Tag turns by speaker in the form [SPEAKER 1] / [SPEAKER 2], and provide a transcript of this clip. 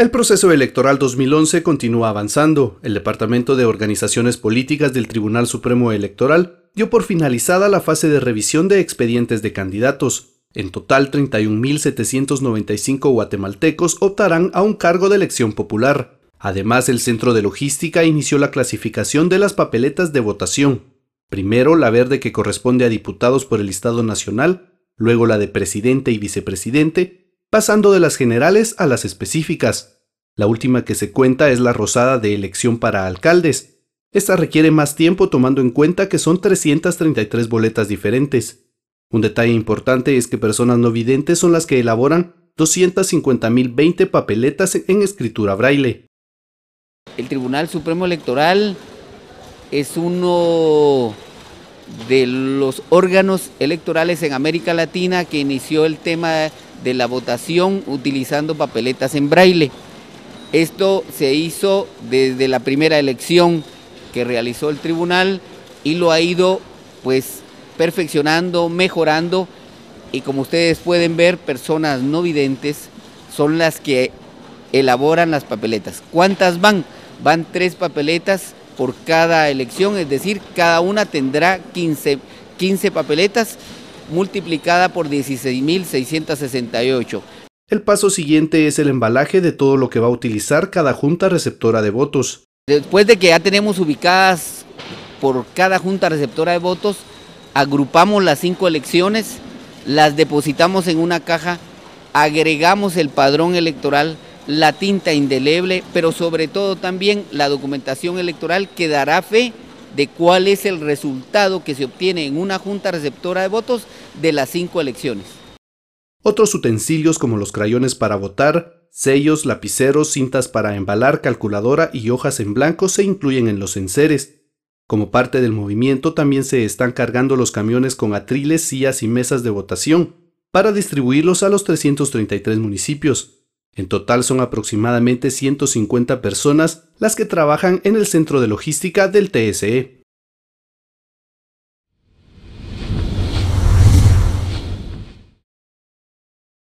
[SPEAKER 1] El proceso electoral 2011 continúa avanzando. El Departamento de Organizaciones Políticas del Tribunal Supremo Electoral dio por finalizada la fase de revisión de expedientes de candidatos. En total, 31.795 guatemaltecos optarán a un cargo de elección popular. Además, el Centro de Logística inició la clasificación de las papeletas de votación. Primero, la verde que corresponde a diputados por el Estado Nacional, luego la de presidente y vicepresidente, pasando de las generales a las específicas. La última que se cuenta es la rosada de elección para alcaldes. Esta requiere más tiempo tomando en cuenta que son 333 boletas diferentes. Un detalle importante es que personas no videntes son las que elaboran 250.020 papeletas en escritura braille. El Tribunal Supremo Electoral
[SPEAKER 2] es uno de los órganos electorales en América Latina que inició el tema de la votación utilizando papeletas en braille. Esto se hizo desde la primera elección que realizó el tribunal y lo ha ido pues perfeccionando, mejorando y como ustedes pueden ver, personas no videntes son las que elaboran las papeletas. ¿Cuántas van? Van tres papeletas por cada elección, es decir, cada una tendrá 15, 15 papeletas multiplicada por 16.668.
[SPEAKER 1] El paso siguiente es el embalaje de todo lo que va a utilizar cada junta receptora de votos. Después de que ya tenemos ubicadas por cada junta receptora de votos, agrupamos las cinco
[SPEAKER 2] elecciones, las depositamos en una caja, agregamos el padrón electoral, la tinta indeleble, pero sobre todo también la documentación electoral que dará fe de cuál es el resultado que se obtiene en una junta receptora de votos de las cinco elecciones.
[SPEAKER 1] Otros utensilios como los crayones para votar, sellos, lapiceros, cintas para embalar, calculadora y hojas en blanco se incluyen en los enseres. Como parte del movimiento también se están cargando los camiones con atriles, sillas y mesas de votación para distribuirlos a los 333 municipios. En total son aproximadamente 150 personas las que trabajan en el centro de logística del TSE.